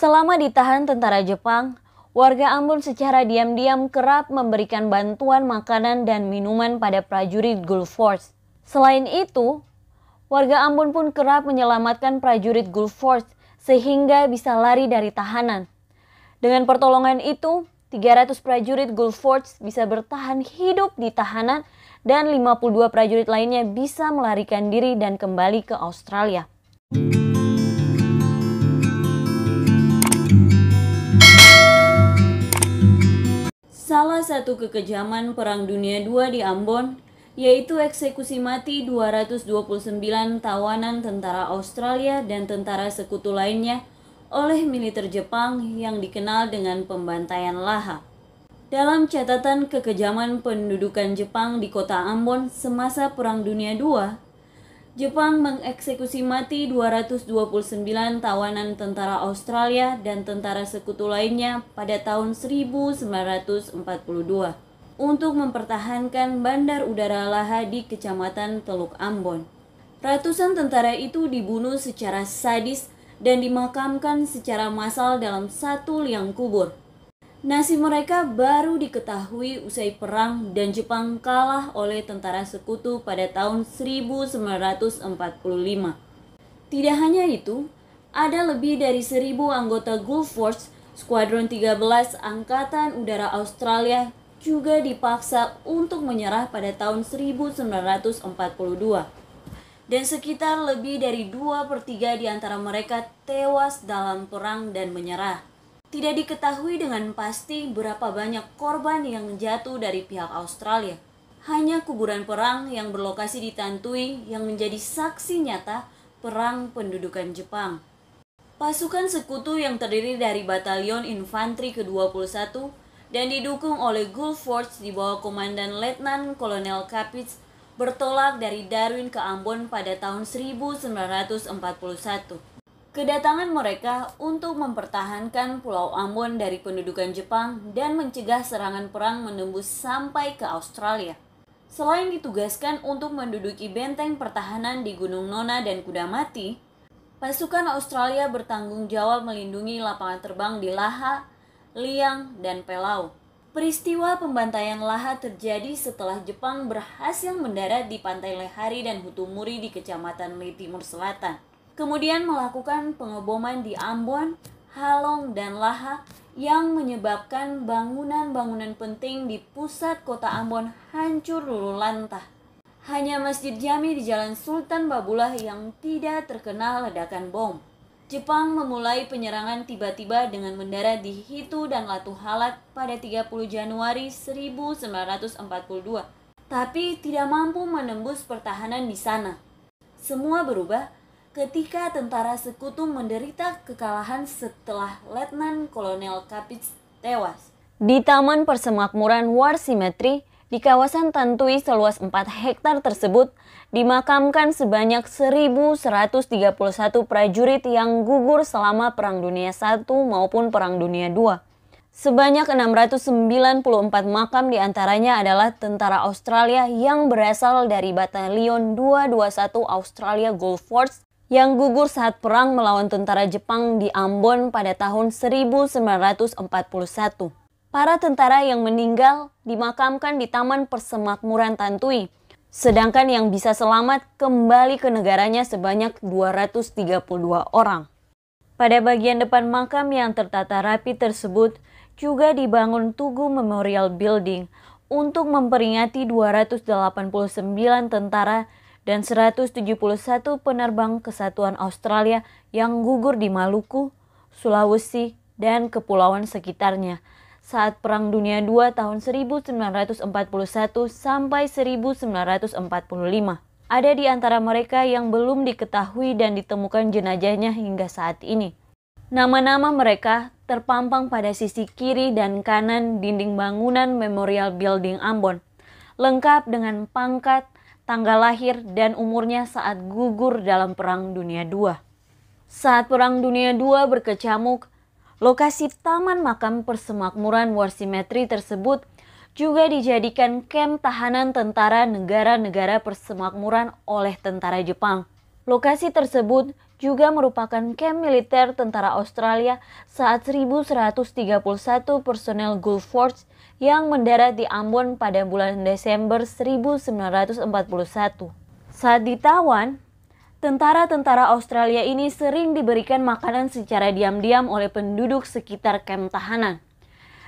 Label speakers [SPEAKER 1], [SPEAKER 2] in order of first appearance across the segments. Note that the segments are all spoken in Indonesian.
[SPEAKER 1] Selama ditahan tentara Jepang, warga Ambon secara diam-diam kerap memberikan bantuan makanan dan minuman pada prajurit Gulf Force. Selain itu, warga Ambon pun kerap menyelamatkan prajurit Gulf Force sehingga bisa lari dari tahanan. Dengan pertolongan itu, 300 prajurit Gulf Force bisa bertahan hidup di tahanan dan 52 prajurit lainnya bisa melarikan diri dan kembali ke Australia. salah satu kekejaman Perang Dunia II di Ambon, yaitu eksekusi mati 229 tawanan tentara Australia dan tentara sekutu lainnya oleh militer Jepang yang dikenal dengan pembantaian Laha. Dalam catatan kekejaman pendudukan Jepang di kota Ambon semasa Perang Dunia II, Jepang mengeksekusi mati 229 tawanan tentara Australia dan tentara sekutu lainnya pada tahun 1942 untuk mempertahankan bandar udara Laha di kecamatan Teluk Ambon. Ratusan tentara itu dibunuh secara sadis dan dimakamkan secara massal dalam satu liang kubur. Nasib mereka baru diketahui usai perang dan Jepang kalah oleh tentara sekutu pada tahun 1945. Tidak hanya itu, ada lebih dari seribu anggota Gulf Force Skuadron 13 Angkatan Udara Australia juga dipaksa untuk menyerah pada tahun 1942. Dan sekitar lebih dari dua per 3 di antara mereka tewas dalam perang dan menyerah. Tidak diketahui dengan pasti berapa banyak korban yang jatuh dari pihak Australia. Hanya kuburan perang yang berlokasi di Tantui yang menjadi saksi nyata perang pendudukan Jepang. Pasukan sekutu yang terdiri dari Batalion Infanteri ke-21 dan didukung oleh Gulf Force di bawah Komandan Letnan Kolonel Kapits bertolak dari Darwin ke Ambon pada tahun 1941. Kedatangan mereka untuk mempertahankan Pulau Ambon dari pendudukan Jepang dan mencegah serangan perang menembus sampai ke Australia. Selain ditugaskan untuk menduduki benteng pertahanan di Gunung Nona dan Kuda pasukan Australia bertanggung jawab melindungi lapangan terbang di Laha, Liang, dan Pelau. Peristiwa pembantaian Laha terjadi setelah Jepang berhasil mendarat di pantai Lehari dan Hutumuri di Kecamatan Mei Timur Selatan kemudian melakukan pengeboman di Ambon, Halong, dan Laha yang menyebabkan bangunan-bangunan penting di pusat kota Ambon hancur luluh lantah. Hanya Masjid Jami di Jalan Sultan Babullah yang tidak terkena ledakan bom. Jepang memulai penyerangan tiba-tiba dengan mendarat di Hitu dan Latuhalat pada 30 Januari 1942, tapi tidak mampu menembus pertahanan di sana. Semua berubah ketika tentara sekutu menderita kekalahan setelah Letnan Kolonel Kapits tewas. Di Taman Persemakmuran War Cemetery, di kawasan Tantui seluas 4 hektar tersebut, dimakamkan sebanyak 1.131 prajurit yang gugur selama Perang Dunia I maupun Perang Dunia II. Sebanyak 694 makam diantaranya adalah tentara Australia yang berasal dari Batalion 221 Australia Gold Force yang gugur saat perang melawan tentara Jepang di Ambon pada tahun 1941. Para tentara yang meninggal dimakamkan di Taman Persemakmuran Tantui, sedangkan yang bisa selamat kembali ke negaranya sebanyak 232 orang. Pada bagian depan makam yang tertata rapi tersebut juga dibangun Tugu Memorial Building untuk memperingati 289 tentara dan 171 penerbang Kesatuan Australia yang gugur di Maluku, Sulawesi, dan kepulauan sekitarnya saat Perang Dunia II tahun 1941 sampai 1945. Ada di antara mereka yang belum diketahui dan ditemukan jenajahnya hingga saat ini. Nama-nama mereka terpampang pada sisi kiri dan kanan dinding bangunan Memorial Building Ambon, lengkap dengan pangkat, tanggal lahir, dan umurnya saat gugur dalam Perang Dunia II. Saat Perang Dunia II berkecamuk, lokasi Taman Makam Persemakmuran Warsimetri tersebut juga dijadikan kamp tahanan tentara negara-negara persemakmuran oleh tentara Jepang. Lokasi tersebut juga merupakan kamp militer tentara Australia saat 1.131 personel Gulf Force yang mendarat di Ambon pada bulan Desember 1941. Saat ditawan, tentara-tentara Australia ini sering diberikan makanan secara diam-diam oleh penduduk sekitar kamp tahanan.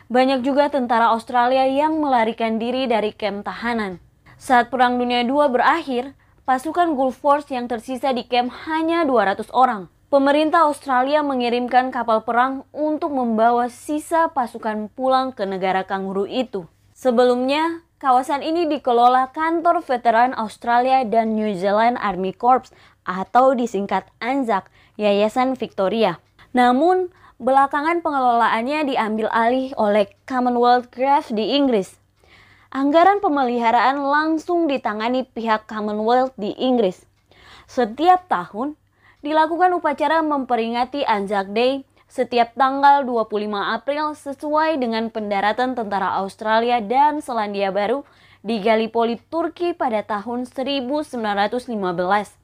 [SPEAKER 1] Banyak juga tentara Australia yang melarikan diri dari kamp tahanan. Saat Perang Dunia II berakhir, Pasukan Gulf Force yang tersisa di camp hanya 200 orang. Pemerintah Australia mengirimkan kapal perang untuk membawa sisa pasukan pulang ke negara kanguru itu. Sebelumnya, kawasan ini dikelola Kantor Veteran Australia dan New Zealand Army Corps atau disingkat ANZAC, Yayasan Victoria. Namun, belakangan pengelolaannya diambil alih oleh Commonwealth Graves di Inggris anggaran pemeliharaan langsung ditangani pihak Commonwealth di Inggris. Setiap tahun dilakukan upacara memperingati Anzac Day setiap tanggal 25 April sesuai dengan pendaratan tentara Australia dan Selandia Baru di Gallipoli, Turki pada tahun 1915.